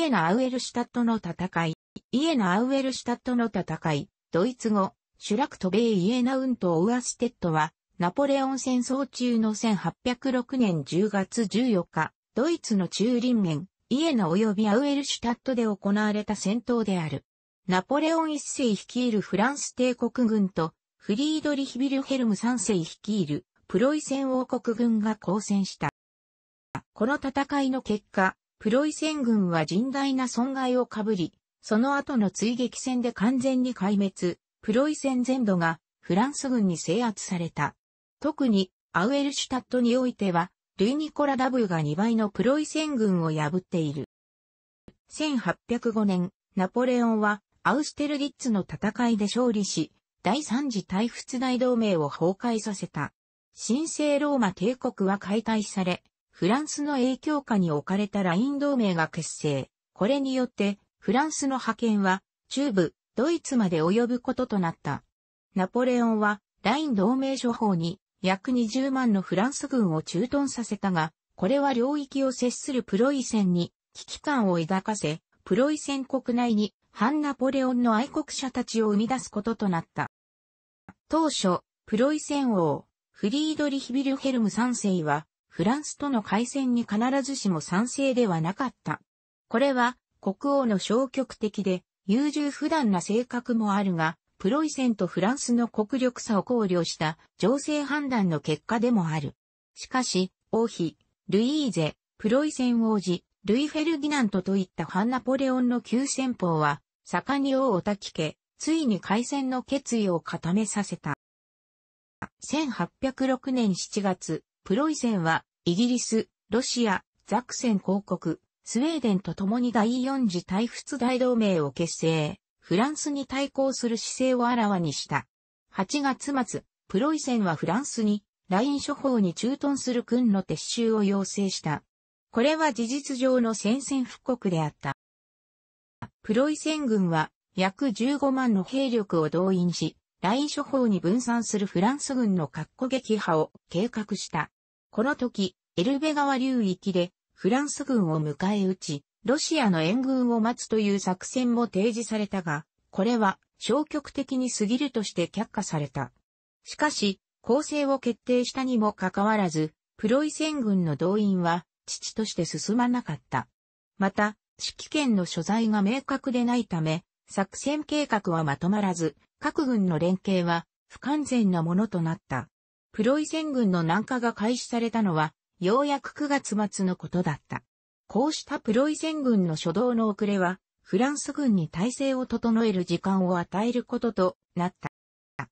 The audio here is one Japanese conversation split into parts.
イエナ・アウエルシュタットの戦い。イエナ・アウエルシュタットの戦い。ドイツ語、シュラクトベイ・イエナ・ウント・オアステッドは、ナポレオン戦争中の1806年10月14日、ドイツの中林面、イエナ及びアウエルシュタットで行われた戦闘である。ナポレオン一世率いるフランス帝国軍と、フリードリヒ・ビルヘルム三世率いるプロイセン王国軍が交戦した。この戦いの結果、プロイセン軍は甚大な損害をかぶり、その後の追撃戦で完全に壊滅、プロイセン全土がフランス軍に制圧された。特にアウエルシュタットにおいては、ルイ・ニコラ・ダブが2倍のプロイセン軍を破っている。1805年、ナポレオンはアウステルリッツの戦いで勝利し、第三次大仏大同盟を崩壊させた。神聖ローマ帝国は解体され、フランスの影響下に置かれたライン同盟が結成。これによって、フランスの派遣は、中部、ドイツまで及ぶこととなった。ナポレオンは、ライン同盟処方に、約20万のフランス軍を駐屯させたが、これは領域を接するプロイセンに、危機感を抱かせ、プロイセン国内に、反ナポレオンの愛国者たちを生み出すこととなった。当初、プロイセン王、フリードリヒビルヘルム3世は、フランスとの開戦に必ずしも賛成ではなかった。これは国王の消極的で優柔不断な性格もあるが、プロイセンとフランスの国力差を考慮した情勢判断の結果でもある。しかし、王妃、ルイーゼ、プロイセン王子、ルイ・フェルギナントといった反ナポレオンの急戦法は、盛んに王を焚き家、ついに開戦の決意を固めさせた。1806年7月、プロイセンはイギリス、ロシア、ザクセン公国、スウェーデンと共に第四次大仏大同盟を結成、フランスに対抗する姿勢をあらわにした。8月末、プロイセンはフランスに、ライン処方に駐屯する軍の撤収を要請した。これは事実上の戦線復刻であった。プロイセン軍は約15万の兵力を動員し、ライン諸方に分散するフランス軍の格好撃破を計画した。この時、エルベ川流域でフランス軍を迎え撃ち、ロシアの援軍を待つという作戦も提示されたが、これは消極的に過ぎるとして却下された。しかし、攻勢を決定したにもかかわらず、プロイセン軍の動員は、父として進まなかった。また、指揮権の所在が明確でないため、作戦計画はまとまらず、各軍の連携は不完全なものとなった。プロイセン軍の南下が開始されたのは、ようやく9月末のことだった。こうしたプロイセン軍の初動の遅れは、フランス軍に体制を整える時間を与えることとなった。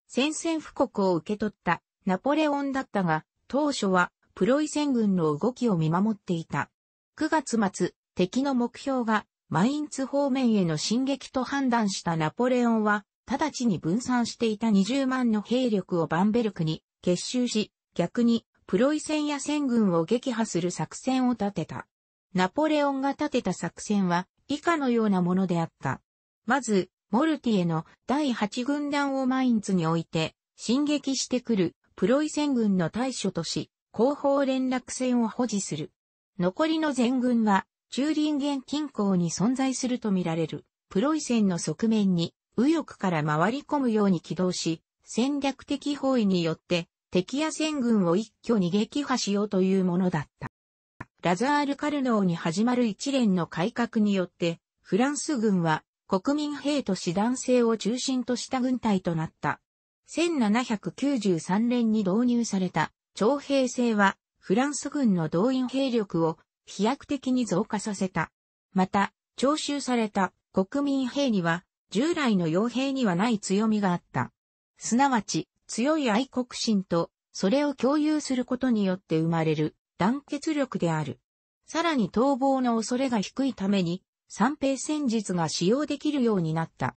宣戦布告を受け取ったナポレオンだったが、当初はプロイセン軍の動きを見守っていた。9月末、敵の目標がマインツ方面への進撃と判断したナポレオンは、直ちに分散していた20万の兵力をバンベルクに結集し、逆にプロイセンや戦軍を撃破する作戦を立てた。ナポレオンが立てた作戦は以下のようなものであった。まず、モルティへの第8軍団をマインツに置いて、進撃してくるプロイセン軍の対処とし、後方連絡船を保持する。残りの全軍は、中林原近郊に存在するとみられる、プロイセンの側面に、右翼から回り込むように起動し、戦略的包囲によって、敵や戦軍を一挙に撃破しようというものだった。ラザール・カルノーに始まる一連の改革によって、フランス軍は国民兵と師団制を中心とした軍隊となった。1793年に導入された徴兵制は、フランス軍の動員兵力を飛躍的に増加させた。また、徴収された国民兵には、従来の傭兵にはない強みがあった。すなわち、強い愛国心と、それを共有することによって生まれる団結力である。さらに逃亡の恐れが低いために、三平戦術が使用できるようになった。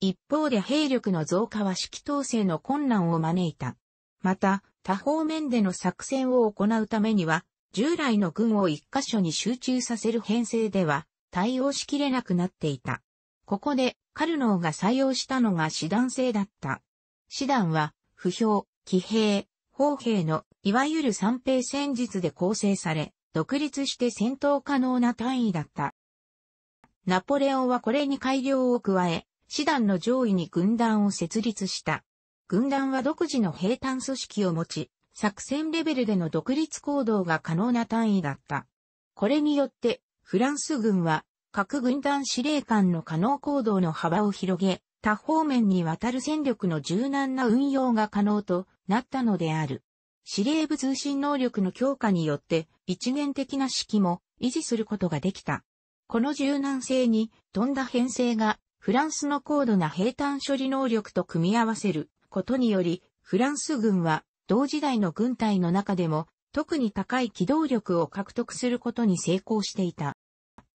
一方で兵力の増加は指揮統制の困難を招いた。また、多方面での作戦を行うためには、従来の軍を一箇所に集中させる編成では対応しきれなくなっていた。ここで、カルノーが採用したのが師団制だった。師団は、不評、騎兵、砲兵の、いわゆる三兵戦術で構成され、独立して戦闘可能な単位だった。ナポレオンはこれに改良を加え、師団の上位に軍団を設立した。軍団は独自の兵団組織を持ち、作戦レベルでの独立行動が可能な単位だった。これによって、フランス軍は、各軍団司令官の可能行動の幅を広げ、多方面にわたる戦力の柔軟な運用が可能となったのである。司令部通信能力の強化によって、一元的な指揮も維持することができた。この柔軟性に富んだ編成が、フランスの高度な平坦処理能力と組み合わせることにより、フランス軍は同時代の軍隊の中でも特に高い機動力を獲得することに成功していた。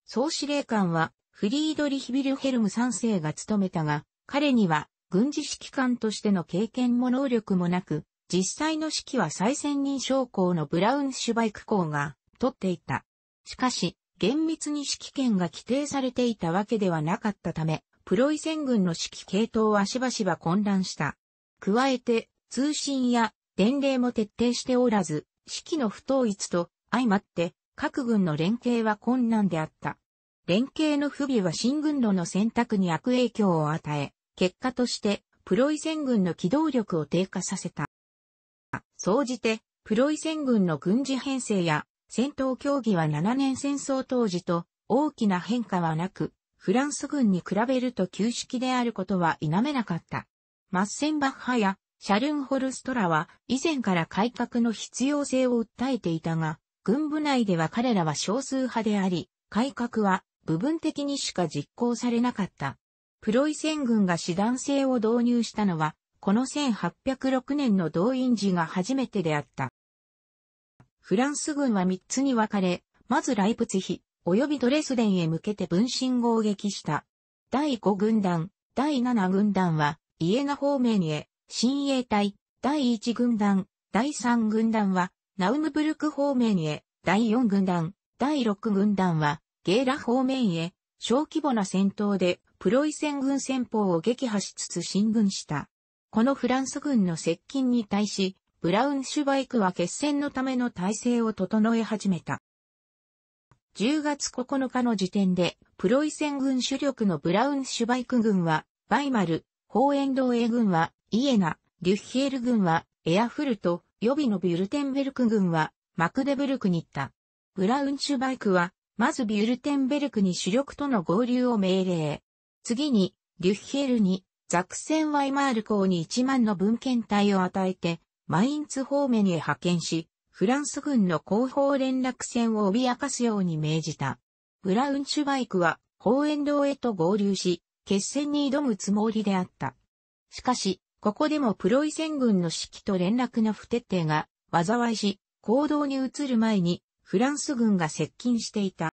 総司令官はフリードリヒビルヘルム3世が務めたが、彼には軍事指揮官としての経験も能力もなく、実際の指揮は最先任将校のブラウンシュバイク校が取っていた。しかし、厳密に指揮権が規定されていたわけではなかったため、プロイセン軍の指揮系統はしばしば混乱した。加えて、通信や伝令も徹底しておらず、指揮の不統一と相まって各軍の連携は困難であった。連携の不備は新軍路の選択に悪影響を与え、結果として、プロイセン軍の機動力を低下させた。総じて、プロイセン軍の軍事編成や戦闘競技は7年戦争当時と大きな変化はなく、フランス軍に比べると旧式であることは否めなかった。マッセンバッハやシャルンホルストラは以前から改革の必要性を訴えていたが、軍部内では彼らは少数派であり、改革は部分的にしか実行されなかった。プロイセン軍が師団制を導入したのは、この1806年の動員時が初めてであった。フランス軍は3つに分かれ、まずライプツヒ、及びドレスデンへ向けて分身攻撃した。第5軍団、第7軍団は、イエナ方面へ、新衛隊、第1軍団、第3軍団は、ナウムブルク方面へ、第4軍団、第6軍団は、ゲーラ方面へ、小規模な戦闘でプロイセン軍戦法を撃破しつつ進軍した。このフランス軍の接近に対し、ブラウンシュバイクは決戦のための体制を整え始めた。10月9日の時点で、プロイセン軍主力のブラウンシュバイク軍は、バイマル、ホーエンドーエ軍は、イエナ、リュッヒエル軍は、エアフルト、予備のビュルテンベルク軍は、マクデブルクに行った。ブラウンシュバイクは、まずビュルテンベルクに主力との合流を命令。次に、リュッヒェルに、ザクセン・ワイマール港に1万の文献隊を与えて、マインツ方面へ派遣し、フランス軍の後方連絡船を脅かすように命じた。ブラウンシュバイクは、方遠堂へと合流し、決戦に挑むつもりであった。しかし、ここでもプロイセン軍の指揮と連絡の不徹底が、災いし、行動に移る前に、フランス軍が接近していた。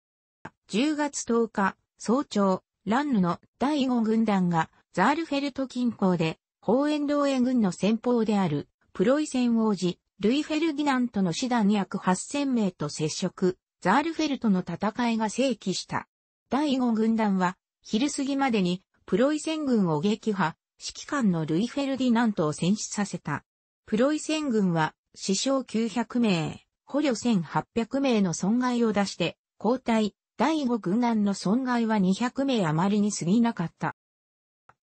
10月10日、早朝、ランヌの第5軍団がザールフェルト近郊で、ホーエンドーエ軍の先方である、プロイセン王子、ルイ・フェルディナントの師団約8000名と接触、ザールフェルトの戦いが正規した。第5軍団は、昼過ぎまでに、プロイセン軍を撃破、指揮官のルイ・フェルディナントを戦死させた。プロイセン軍は、死傷900名、捕虜1800名の損害を出して、交代、第五軍団の損害は200名余りに過ぎなかった。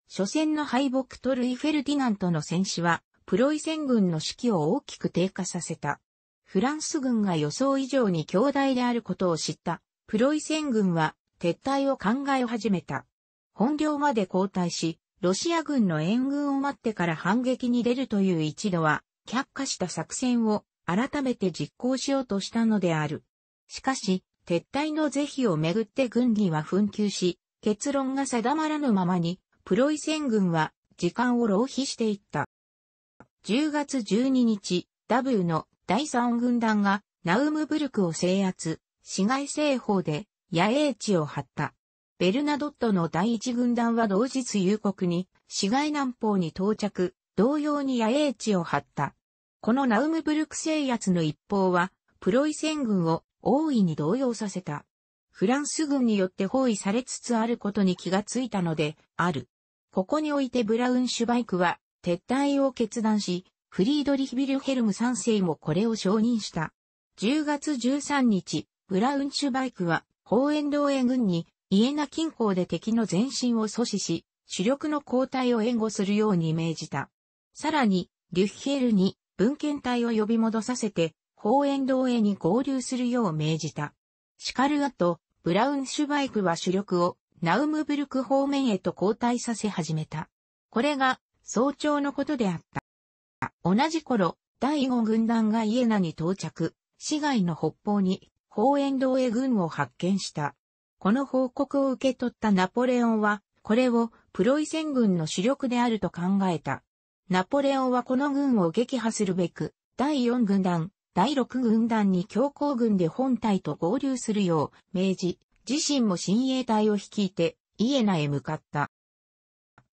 初戦の敗北とルイ・フェルディナントの戦死は、プロイセン軍の士気を大きく低下させた。フランス軍が予想以上に強大であることを知った。プロイセン軍は撤退を考え始めた。本領まで後退し、ロシア軍の援軍を待ってから反撃に出るという一度は、却下した作戦を改めて実行しようとしたのである。しかし、撤退の是非をめぐって軍議は紛糾し、結論が定まらぬままに、プロイセン軍は時間を浪費していった。10月12日、ダブーの第3軍団がナウムブルクを制圧、市街西方で野営地を張った。ベルナドットの第1軍団は同日夕刻に市街南方に到着、同様に野営地を張った。このナウムブルク制圧の一方は、プロイセン軍を大いに動揺させた。フランス軍によって包囲されつつあることに気がついたので、ある。ここにおいてブラウンシュバイクは撤退を決断し、フリードリヒビルヘルム3世もこれを承認した。10月13日、ブラウンシュバイクは、ンド同エ軍に、イエナ近郊で敵の前進を阻止し、主力の交代を援護するように命じた。さらに、リュッヘルに、文献隊を呼び戻させて、公園道へに合流するよう命じた。しかる後、ブラウンシュバイクは主力をナウムブルク方面へと交代させ始めた。これが早朝のことであった。同じ頃、第5軍団がイエナに到着、市街の北方に公園道へ軍を発見した。この報告を受け取ったナポレオンは、これをプロイセン軍の主力であると考えた。ナポレオンはこの軍を撃破するべく、第4軍団、第6軍団に強行軍で本隊と合流するよう命じ、自身も親衛隊を率いて、イエナへ向かった。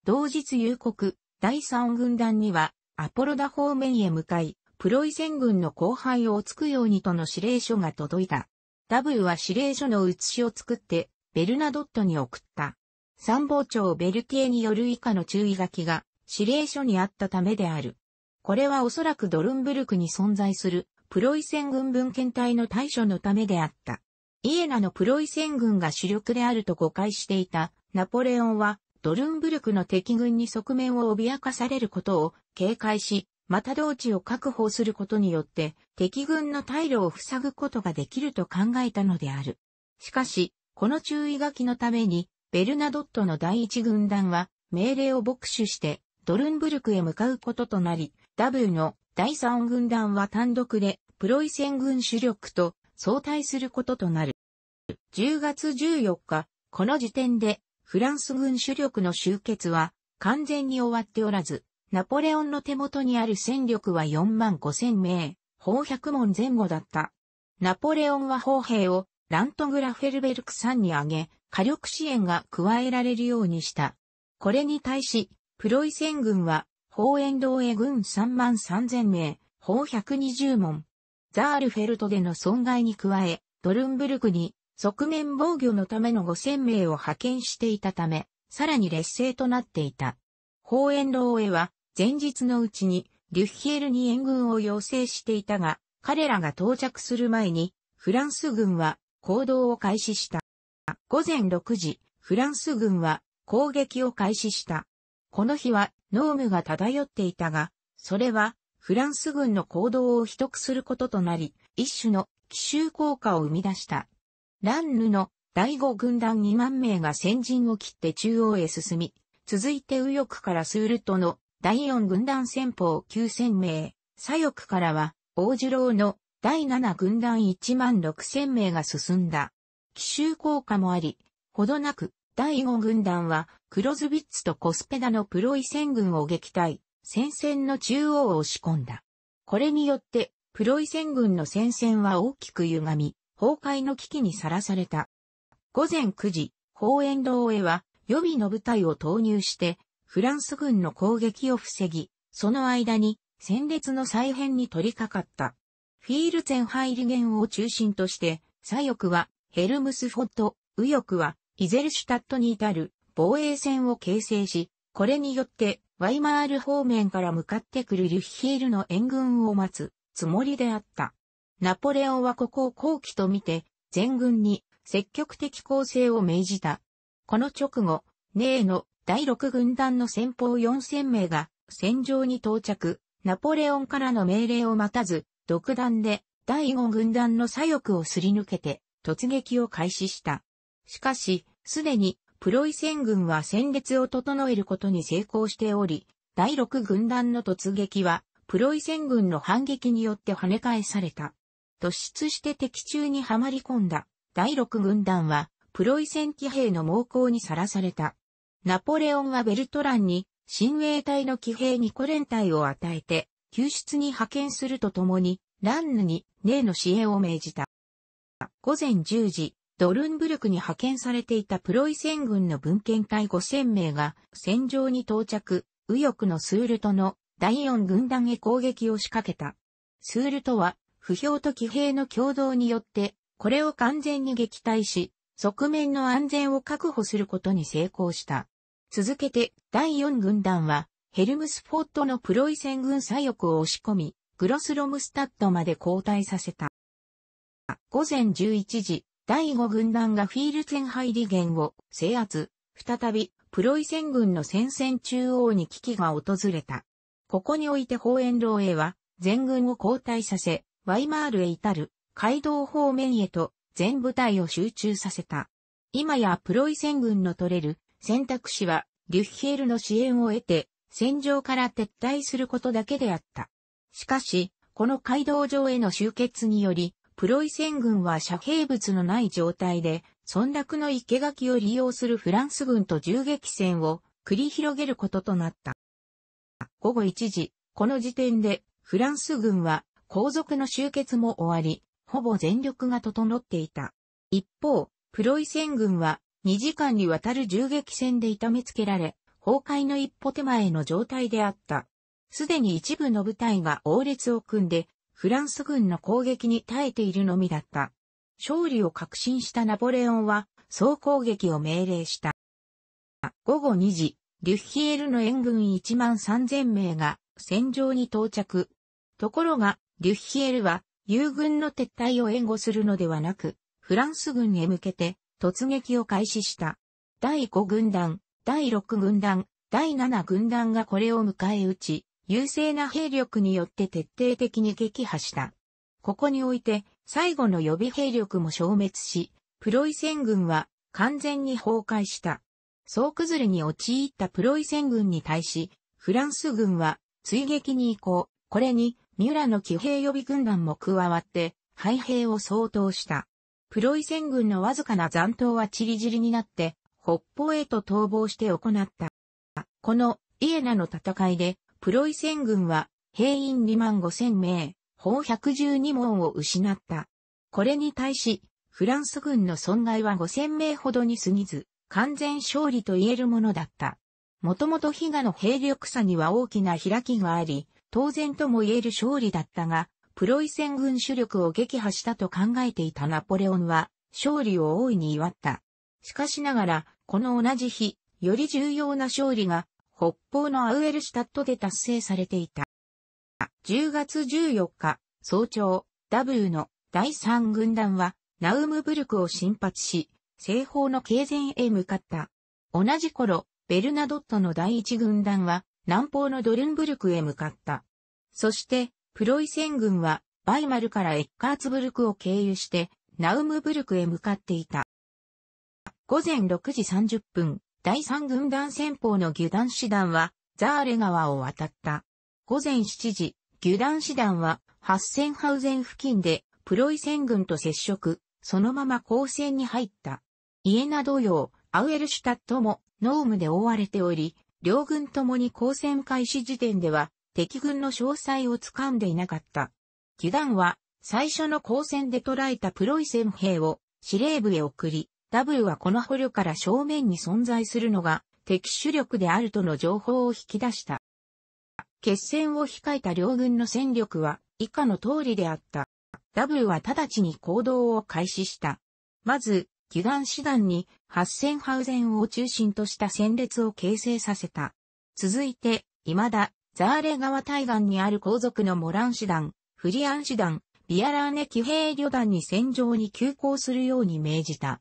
同日夕刻、第3軍団には、アポロダ方面へ向かい、プロイセン軍の後輩をつくようにとの指令書が届いた。W は指令書の写しを作って、ベルナドットに送った。参謀長ベルティエによる以下の注意書きが指令書にあったためである。これはおそらくドルンブルクに存在するプロイセン軍文献隊の対処のためであった。イエナのプロイセン軍が主力であると誤解していたナポレオンはドルンブルクの敵軍に側面を脅かされることを警戒し、また同地を確保することによって敵軍の退路を塞ぐことができると考えたのである。しかし、この注意書きのために、ベルナドットの第一軍団は命令を牧首してドルンブルクへ向かうこととなり、W の第三軍団は単独でプロイセン軍主力と相対することとなる。10月14日、この時点でフランス軍主力の集結は完全に終わっておらず、ナポレオンの手元にある戦力は4万5千名、砲百0 0門前後だった。ナポレオンは砲兵をラントグラフェルベルクんに上げ、火力支援が加えられるようにした。これに対し、プロイセン軍は公園道へ軍3万3000名、砲120門。ザールフェルトでの損害に加え、ドルンブルクに側面防御のための5000名を派遣していたため、さらに劣勢となっていた。公園道へは前日のうちにリュッヒエルに援軍を要請していたが、彼らが到着する前にフランス軍は行動を開始した。午前6時、フランス軍は攻撃を開始した。この日は濃霧が漂っていたが、それはフランス軍の行動を秘匿することとなり、一種の奇襲効果を生み出した。ランヌの第5軍団2万名が先陣を切って中央へ進み、続いて右翼からスールトの第4軍団戦法9000名、左翼からは王次郎の第7軍団1万6000名が進んだ。奇襲効果もあり、ほどなく第5軍団はクロズビッツとコスペダのプロイセン軍を撃退、戦線の中央を押し込んだ。これによって、プロイセン軍の戦線は大きく歪み、崩壊の危機にさらされた。午前9時、公園堂へは予備の部隊を投入して、フランス軍の攻撃を防ぎ、その間に戦列の再編に取り掛かった。フィールツェンハイリゲンを中心として、左翼はヘルムスフォット、右翼はイゼルシュタットに至る防衛線を形成し、これによってワイマール方面から向かってくるリュッヒールの援軍を待つつもりであった。ナポレオンはここを後期と見て、全軍に積極的攻勢を命じた。この直後、ネーの第6軍団の先方4000名が戦場に到着、ナポレオンからの命令を待たず、独断で第5軍団の左翼をすり抜けて突撃を開始した。しかし、すでにプロイセン軍は戦列を整えることに成功しており、第6軍団の突撃は、プロイセン軍の反撃によって跳ね返された。突出して敵中にはまり込んだ第6軍団は、プロイセン騎兵の猛攻にさらされた。ナポレオンはベルトランに、親衛隊の騎兵ニコ連隊を与えて、救出に派遣するとともに、ランヌに、ネーの支援を命じた。午前10時、ドルンブルクに派遣されていたプロイセン軍の文献隊5000名が戦場に到着、右翼のスールトの第4軍団へ攻撃を仕掛けた。スールトは不評と騎兵の共同によって、これを完全に撃退し、側面の安全を確保することに成功した。続けて第4軍団はヘルムスフォットのプロイセン軍左翼を押し込み、グロスロムスタッドまで後退させた。午前11時、第5軍団がフィールツェンハイリゲンを制圧、再びプロイセン軍の戦線中央に危機が訪れた。ここにおいて法ー老へは全軍を交代させ、ワイマールへ至る街道方面へと全部隊を集中させた。今やプロイセン軍の取れる選択肢はリュッヒエルの支援を得て戦場から撤退することだけであった。しかし、この街道上への集結により、プロイセン軍は遮蔽物のない状態で、村落の生垣を利用するフランス軍と銃撃戦を繰り広げることとなった。午後1時、この時点で、フランス軍は、皇族の集結も終わり、ほぼ全力が整っていた。一方、プロイセン軍は、2時間にわたる銃撃戦で痛めつけられ、崩壊の一歩手前の状態であった。すでに一部の部隊が王列を組んで、フランス軍の攻撃に耐えているのみだった。勝利を確信したナポレオンは、総攻撃を命令した。午後2時、リュッヒエルの援軍1万3000名が戦場に到着。ところが、リュッヒエルは、友軍の撤退を援護するのではなく、フランス軍へ向けて突撃を開始した。第5軍団、第6軍団、第7軍団がこれを迎え撃ち、優勢な兵力によって徹底的に撃破した。ここにおいて、最後の予備兵力も消滅し、プロイセン軍は完全に崩壊した。総崩れに陥ったプロイセン軍に対し、フランス軍は追撃に移行、これに三浦の騎兵予備軍団も加わって、敗兵を相当した。プロイセン軍のわずかな残党はチリジリになって、北方へと逃亡して行った。このイエナの戦いでプロイセン軍は兵員2万5千名、砲112門を失った。これに対し、フランス軍の損害は5千名ほどに過ぎず、完全勝利と言えるものだった。もともと比嘉の兵力差には大きな開きがあり、当然とも言える勝利だったが、プロイセン軍主力を撃破したと考えていたナポレオンは、勝利を大いに祝った。しかしながら、この同じ日、より重要な勝利が北方のアウエルシュタットで達成されていた。10月14日、早朝、W の第3軍団は、ナウムブルクを進発し、西方の経前へ向かった。同じ頃、ベルナドットの第1軍団は、南方のドルンブルクへ向かった。そして、プロイセン軍は、バイマルからエッカーツブルクを経由して、ナウムブルクへ向かっていた。午前6時30分、第3軍団戦法の下段師団は、ザーレ川を渡った。午前7時、下段師団は、ハッセンハウゼン付近で、プロイセン軍と接触、そのまま交戦に入った。イエナ同様、アウエルシュタットも、ノームで覆われており、両軍ともに交戦開始時点では、敵軍の詳細を掴んでいなかった。下段は、最初の交戦で捕らえたプロイセン兵を、司令部へ送り、ダブルはこの捕虜から正面に存在するのが敵主力であるとの情報を引き出した。決戦を控えた両軍の戦力は以下の通りであった。ダブルは直ちに行動を開始した。まず、義眼師団に8000ハウゼンを中心とした戦列を形成させた。続いて、未だ、ザーレ川対岸にある皇族のモラン師団、フリアン師団、ビアラーネ騎兵旅団に戦場に急行するように命じた。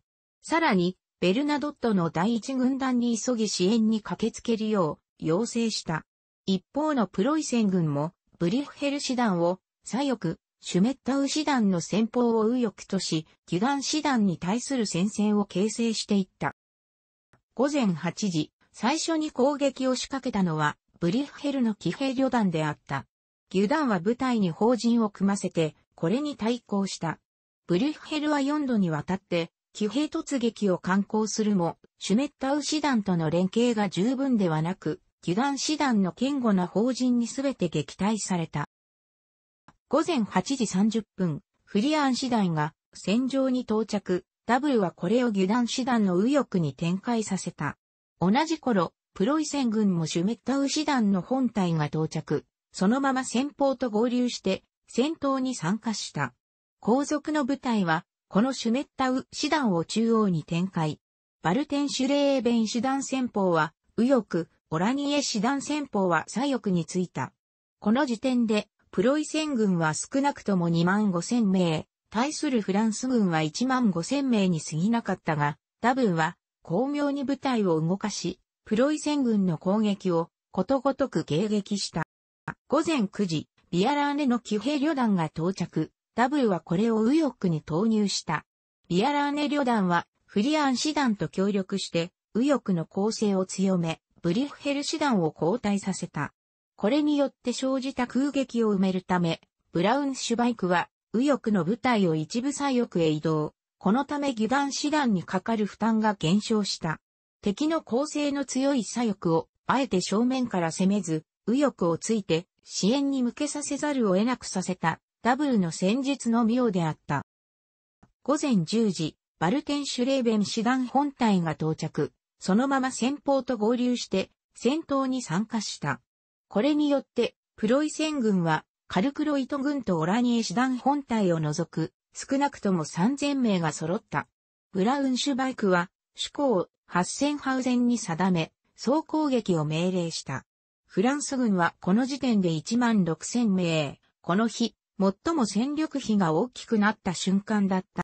さらに、ベルナドットの第一軍団に急ぎ支援に駆けつけるよう要請した。一方のプロイセン軍も、ブリュッヘル師団を、左翼、シュメッタウ師団の先方を右翼とし、ギガン師団に対する戦線を形成していった。午前8時、最初に攻撃を仕掛けたのは、ブリュッヘルの騎兵旅団であった。ギュダンは部隊に法人を組ませて、これに対抗した。ブリュッヘルは4度にわたって、騎兵突撃を観光するも、シュメッタウ師団との連携が十分ではなく、騎団師団の堅固な法人にすべて撃退された。午前8時30分、フリアン師団が戦場に到着、ダブルはこれを牛団師団の右翼に展開させた。同じ頃、プロイセン軍もシュメッタウ師団の本体が到着、そのまま先方と合流して戦闘に参加した。後続の部隊はこのシュメッタウ師団を中央に展開。バルテンシュレーベン師団戦法は右翼、オラニエ師団戦法は左翼についた。この時点で、プロイセン軍は少なくとも2万5千名、対するフランス軍は1万5千名に過ぎなかったが、ダブンは巧妙に部隊を動かし、プロイセン軍の攻撃をことごとく迎撃した。午前9時、ビアラーネの騎兵旅団が到着。ダブルはこれを右翼に投入した。ビアラーネ旅団はフリアン師団と協力して右翼の構成を強め、ブリュッヘル師団を交代させた。これによって生じた空撃を埋めるため、ブラウンシュバイクは右翼の部隊を一部左翼へ移動。このため義団師団にかかる負担が減少した。敵の構成の強い左翼を、あえて正面から攻めず、右翼をついて支援に向けさせざるを得なくさせた。ダブルの戦術の妙であった。午前10時、バルテンシュレーベン師団本体が到着、そのまま先方と合流して、戦闘に参加した。これによって、プロイセン軍は、カルクロイト軍とオラニエ師団本体を除く、少なくとも3000名が揃った。ブラウンシュバイクは、主攻を8000ハウゼンに定め、総攻撃を命令した。フランス軍はこの時点で1万6000名。この日、最も戦力比が大きくなった瞬間だった。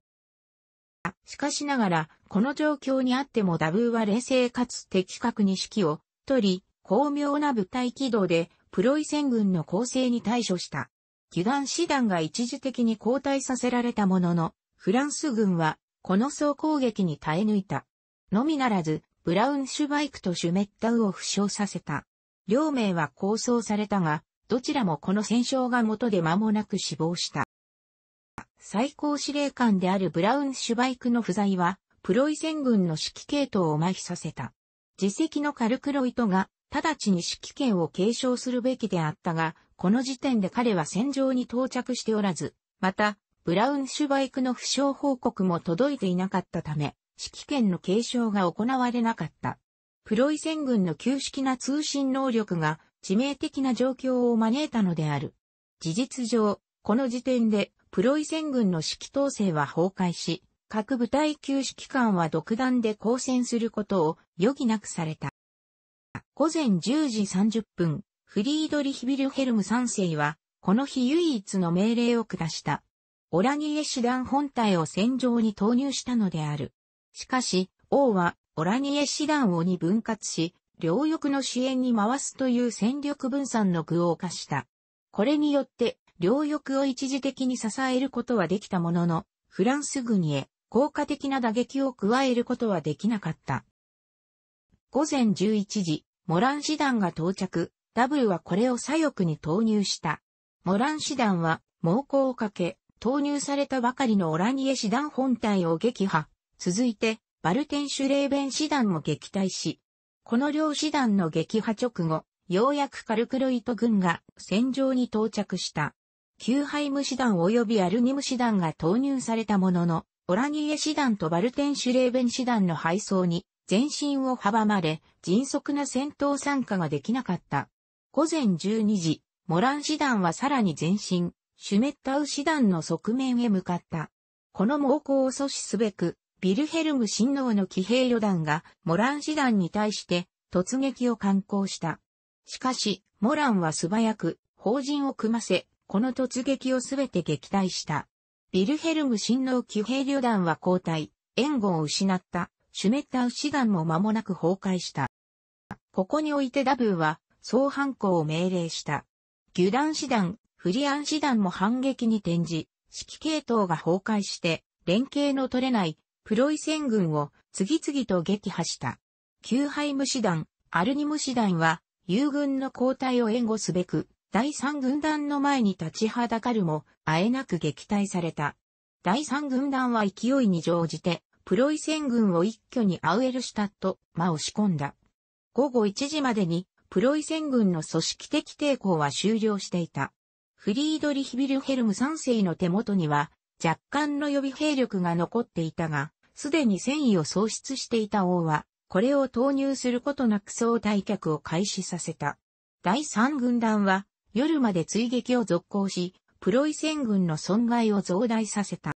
しかしながら、この状況にあってもダブーは冷静かつ的確に指揮を取り、巧妙な部隊軌道でプロイセン軍の攻勢に対処した。祈願師団が一時的に後退させられたものの、フランス軍はこの総攻撃に耐え抜いた。のみならず、ブラウンシュバイクとシュメッタウを負傷させた。両名は構想されたが、どちらもこの戦勝が元で間もなく死亡した。最高司令官であるブラウン・シュバイクの不在は、プロイセン軍の指揮系統を麻痺させた。自責のカルクロイトが、直ちに指揮権を継承するべきであったが、この時点で彼は戦場に到着しておらず、また、ブラウン・シュバイクの負傷報告も届いていなかったため、指揮権の継承が行われなかった。プロイセン軍の旧式な通信能力が致命的な状況を招いたのである。事実上、この時点で、プロイセン軍の指揮統制は崩壊し、各部隊級指揮官は独断で交戦することを余儀なくされた。午前10時30分、フリードリヒビルヘルム3世は、この日唯一の命令を下した。オラニエ師団本体を戦場に投入したのである。しかし、王は、オラニエ師団をに分割し、両翼の支援に回すという戦力分散の具を犯した。これによって、両翼を一時的に支えることはできたものの、フランス軍へ効果的な打撃を加えることはできなかった。午前11時、モラン師団が到着、ダブルはこれを左翼に投入した。モラン師団は猛攻をかけ、投入されたばかりのオラニエ師団本体を撃破。続いて、バルテンシュレーベン師団も撃退し、この両師団の撃破直後、ようやくカルクロイト軍が戦場に到着した。旧ハイム師団及びアルニム師団が投入されたものの、オラニエ師団とバルテンシュレーベン師団の敗走に前進を阻まれ、迅速な戦闘参加ができなかった。午前12時、モラン師団はさらに前進、シュメッタウ師団の側面へ向かった。この猛攻を阻止すべく、ビルヘルム親王の騎兵旅団がモラン師団に対して突撃を敢行した。しかし、モランは素早く法人を組ませ、この突撃をすべて撃退した。ビルヘルム親王騎兵旅団は交代、援護を失った、シュメッタウ師団も間もなく崩壊した。ここにおいてダブーは、総反抗を命令した。ギュダン師団、フリアン師団も反撃に転じ、指揮系統が崩壊して、連携の取れないプロイセン軍を次々と撃破した。旧ハイム師団、アルニム師団は、友軍の交代を援護すべく、第三軍団の前に立ちはだかるも、あえなく撃退された。第三軍団は勢いに乗じて、プロイセン軍を一挙にアウエルシュタット、ま押仕込んだ。午後1時までに、プロイセン軍の組織的抵抗は終了していた。フリードリヒビルヘルム3世の手元には、若干の予備兵力が残っていたが、すでに戦意を喪失していた王は、これを投入することなく総退却を開始させた。第三軍団は、夜まで追撃を続行し、プロイセン軍の損害を増大させた。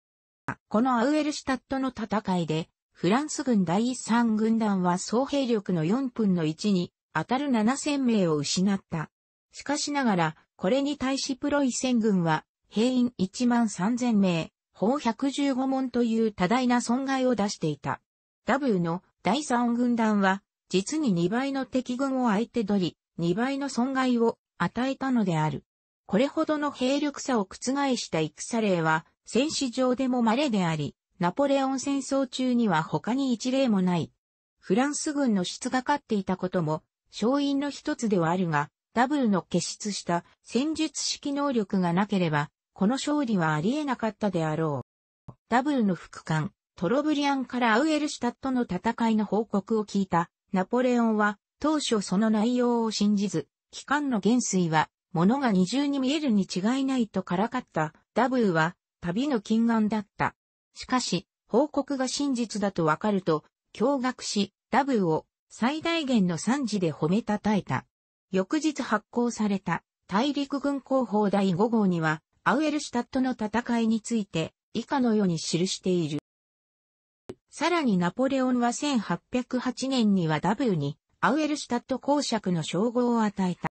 このアウエルシュタットの戦いで、フランス軍第三軍団は総兵力の4分の1に当たる7000名を失った。しかしながら、これに対しプロイセン軍は兵員1万3000名、砲115門という多大な損害を出していた。W の第三軍団は、実に2倍の敵軍を相手取り、2倍の損害を与えたのである。これほどの兵力差を覆した戦例は、戦史上でも稀であり、ナポレオン戦争中には他に一例もない。フランス軍の質がかっていたことも、勝因の一つではあるが、ダブルの結出した戦術式能力がなければ、この勝利はありえなかったであろう。ダブルの副官、トロブリアンからアウエルシュタットの戦いの報告を聞いたナポレオンは当初その内容を信じず、機関の元帥は物が二重に見えるに違いないとからかったダブルは旅の禁眼だった。しかし、報告が真実だとわかると、驚愕し、ダブルを最大限の惨事で褒めたたえた。翌日発行された大陸軍広報第5号には、アウエルシュタットの戦いについて以下のように記している。さらにナポレオンは1808年には W にアウエルシュタット公爵の称号を与えた。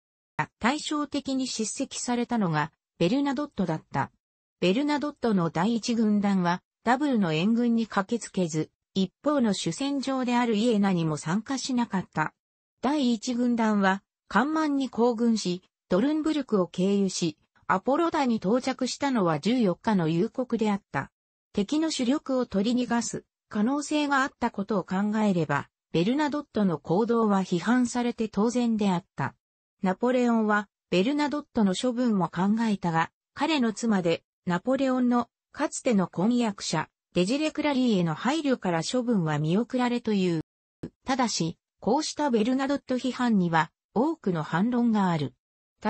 対照的に叱責されたのがベルナドットだった。ベルナドットの第一軍団は W の援軍に駆けつけず、一方の主戦場であるイエナにも参加しなかった。第一軍団は、緩慢に行軍し、ドルンブルクを経由し、アポロダに到着したのは14日の夕刻であった。敵の主力を取り逃がす可能性があったことを考えれば、ベルナドットの行動は批判されて当然であった。ナポレオンはベルナドットの処分も考えたが、彼の妻でナポレオンのかつての婚約者、デジレクラリーへの配慮から処分は見送られという。ただし、こうしたベルナドット批判には多くの反論がある。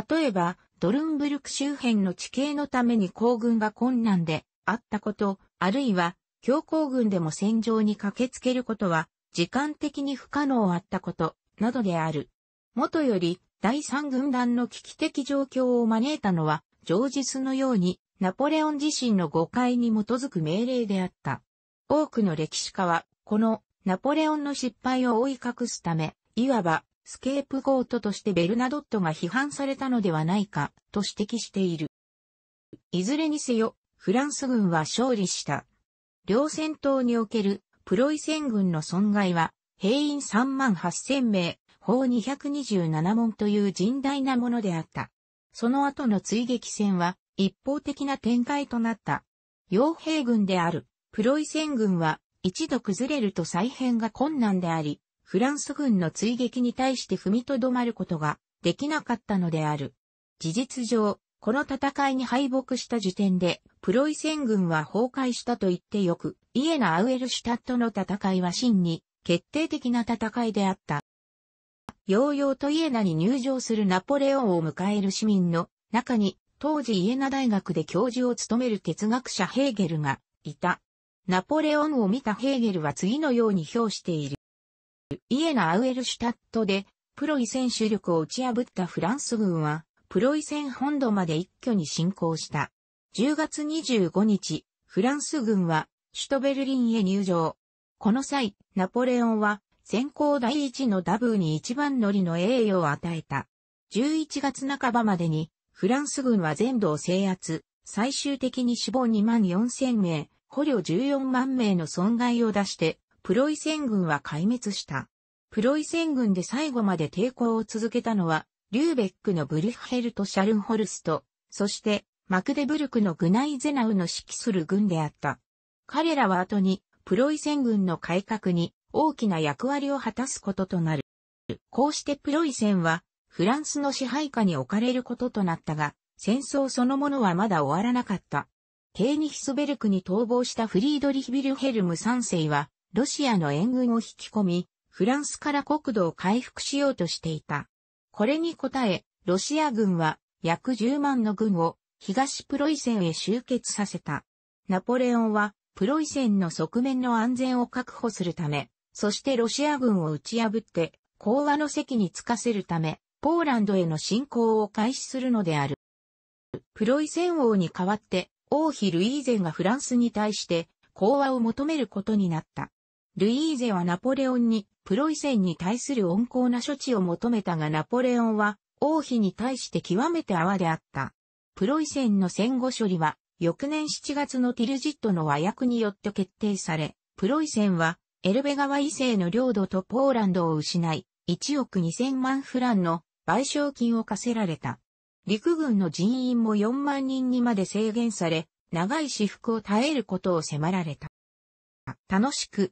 例えば、ドルンブルク周辺の地形のために行軍が困難であったこと、あるいは強行軍でも戦場に駆けつけることは時間的に不可能あったこと、などである。もとより、第三軍団の危機的状況を招いたのは、常日のように、ナポレオン自身の誤解に基づく命令であった。多くの歴史家は、このナポレオンの失敗を追い隠すため、いわばスケープゴートとしてベルナドットが批判されたのではないかと指摘している。いずれにせよ、フランス軍は勝利した。両戦闘におけるプロイセン軍の損害は兵員3万8千名、砲227門という甚大なものであった。その後の追撃戦は一方的な展開となった。傭兵軍であるプロイセン軍は一度崩れると再編が困難であり、フランス軍の追撃に対して踏みとどまることができなかったのである。事実上、この戦いに敗北した時点で、プロイセン軍は崩壊したと言ってよく、イエナ・アウエルシュタットの戦いは真に決定的な戦いであった。ヨーヨーとイエナに入場するナポレオンを迎える市民の中に、当時イエナ大学で教授を務める哲学者ヘーゲルがいた。ナポレオンを見たヘーゲルは次のように評している。イエナ・アウエルシュタットで、プロイセン主力を打ち破ったフランス軍は、プロイセン本土まで一挙に侵攻した。10月25日、フランス軍は、首都ベルリンへ入場。この際、ナポレオンは、先行第一のダブーに一番乗りの栄誉を与えた。11月半ばまでに、フランス軍は全土を制圧、最終的に死亡2万4千名、捕虜14万名の損害を出して、プロイセン軍は壊滅した。プロイセン軍で最後まで抵抗を続けたのは、リューベックのブリフッヘルとシャルンホルスト、そしてマクデブルクのグナイゼナウの指揮する軍であった。彼らは後にプロイセン軍の改革に大きな役割を果たすこととなる。こうしてプロイセンはフランスの支配下に置かれることとなったが、戦争そのものはまだ終わらなかった。ケーニヒスベルクに逃亡したフリードリヒビルヘルム3世は、ロシアの援軍を引き込み、フランスから国土を回復しようとしていた。これに応え、ロシア軍は約10万の軍を東プロイセンへ集結させた。ナポレオンはプロイセンの側面の安全を確保するため、そしてロシア軍を打ち破って講和の席につかせるため、ポーランドへの侵攻を開始するのである。プロイセン王に代わって王妃ルイーゼンがフランスに対して講和を求めることになった。ルイーゼはナポレオンにプロイセンに対する温厚な処置を求めたがナポレオンは王妃に対して極めて泡であった。プロイセンの戦後処理は翌年7月のティルジットの和訳によって決定され、プロイセンはエルベ川以西の領土とポーランドを失い、1億2000万フランの賠償金を課せられた。陸軍の人員も4万人にまで制限され、長い私服を耐えることを迫られた。楽しく、